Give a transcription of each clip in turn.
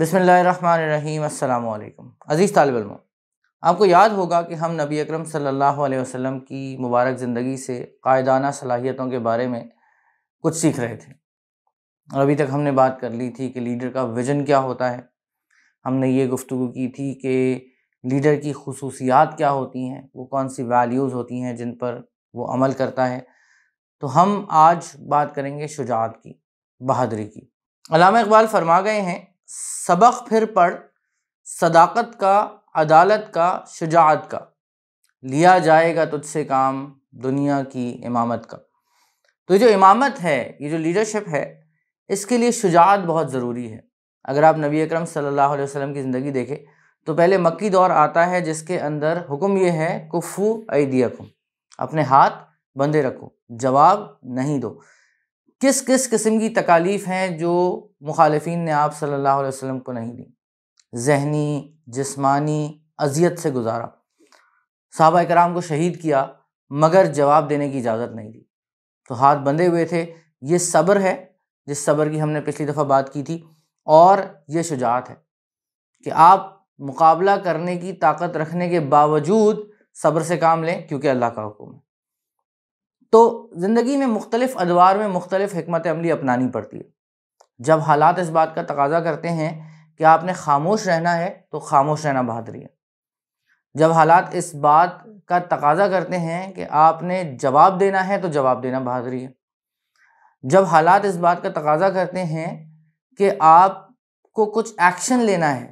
बसमीम अल्लाम अज़ीज़ तालब आपको याद होगा कि हम नबी अकरम सल्लल्लाहु अलैहि वसल्लम की मुबारक ज़िंदगी से कायदाना सलाहियतों के बारे में कुछ सीख रहे थे और अभी तक हमने बात कर ली थी कि लीडर का विजन क्या होता है हमने ये गुफ्तु की थी कि लीडर की खसूसियात क्या होती हैं वो कौन सी वैल्यूज़ होती हैं जिन पर वो अमल करता है तो हम आज बात करेंगे शुजात की बहादरी की अलामा इकबाल फरमा गए हैं सबक फिर पढ़ सदाकत का अदालत का शुजात का लिया जाएगा तुझसे काम दुनिया की इमामत का तो ये जो इमामत है ये जो लीडरशिप है इसके लिए शुजात बहुत ज़रूरी है अगर आप नबी अकरम सल्लल्लाहु अलैहि वसल्लम की ज़िंदगी देखें तो पहले मक्की दौर आता है जिसके अंदर हुक्म ये है कुफ़ू ऐदियकुम अपने हाथ बंधे रखो जवाब नहीं दो किस किस किस्म की तकालीफ हैं जो मुखालफी ने आप सल्लल्लाहु अलैहि वसल्लम को नहीं दी जहनी जिस्मानी अजियत से गुजारा साहबा कराम को शहीद किया मगर जवाब देने की इजाज़त नहीं दी तो हाथ बंधे हुए थे ये सब्र है जिस सब्र की हमने पिछली दफ़ा बात की थी और ये शुजात है कि आप मुकाबला करने की ताकत रखने के बावजूद सब्र से काम लें क्योंकि अल्लाह का हुक्म है तो ज़िंदगी में मुख्तलिफ़ अदवार में मुख्तलिफ़ हमत अमली अपनानी पड़ती है जब हालात इस बात का तकाजा करते हैं कि आपने खामोश रहना है तो खामोश रहना बहादरी है जब हालात इस बात का तकाजा करते हैं कि आपने जवाब देना है तो जवाब देना बहादरी है जब हालात इस बात का तकाजा करते हैं कि आपको कुछ एक्शन लेना है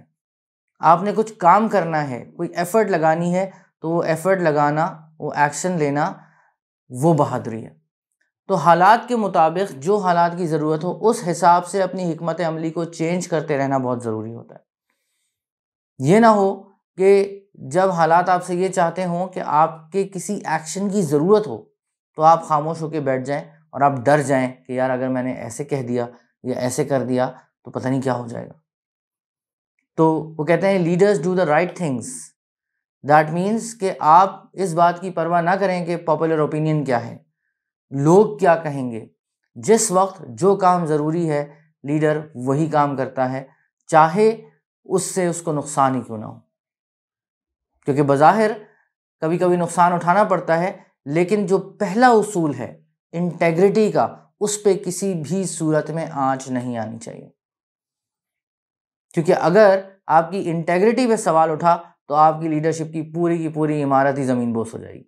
आपने कुछ काम करना है कोई एफ़र्ट लगानी है तो वो एफ़र्ट लगाना वो एक्शन लेना वो बहादुरी है तो हालात के मुताबिक जो हालात की ज़रूरत हो उस हिसाब से अपनी हमत अमली को चेंज करते रहना बहुत ज़रूरी होता है ये ना हो कि जब हालात आपसे ये चाहते हों कि आपके किसी एक्शन की ज़रूरत हो तो आप खामोश होकर बैठ जाएं और आप डर जाएं कि यार अगर मैंने ऐसे कह दिया या ऐसे कर दिया तो पता नहीं क्या हो जाएगा तो वो कहते हैं leaders do the right things that means कि आप इस बात की परवाह ना करें कि पॉपुलर ओपिनियन क्या है लोग क्या कहेंगे जिस वक्त जो काम ज़रूरी है लीडर वही काम करता है चाहे उससे उसको नुकसान ही क्यों ना हो क्योंकि बज़ाहिर कभी कभी नुकसान उठाना पड़ता है लेकिन जो पहला उसूल है इंटेग्रिटी का उस पर किसी भी सूरत में आँच नहीं आनी चाहिए क्योंकि अगर आपकी इंटेग्रिटी पे सवाल उठा तो आपकी लीडरशिप की पूरी की पूरी इमारत ही ज़मीन बोस हो जाएगी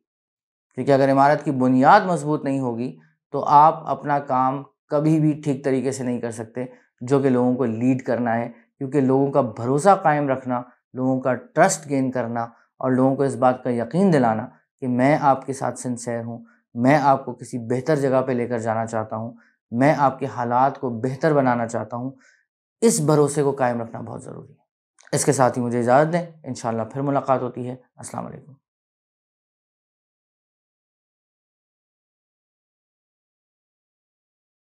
क्योंकि अगर इमारत की बुनियाद मजबूत नहीं होगी तो आप अपना काम कभी भी ठीक तरीके से नहीं कर सकते जो कि लोगों को लीड करना है क्योंकि लोगों का भरोसा कायम रखना लोगों का ट्रस्ट गेन करना और लोगों को इस बात का यकीन दिलाना कि मैं आपके साथ सिंसेर हूँ मैं आपको किसी बेहतर जगह पर लेकर जाना चाहता हूँ मैं आपके हालात को बेहतर बनाना चाहता हूँ इस भरोसे को कायम रखना बहुत ज़रूरी है इसके साथ ही मुझे इजाज़त दें इन फिर मुलाकात होती है असलकम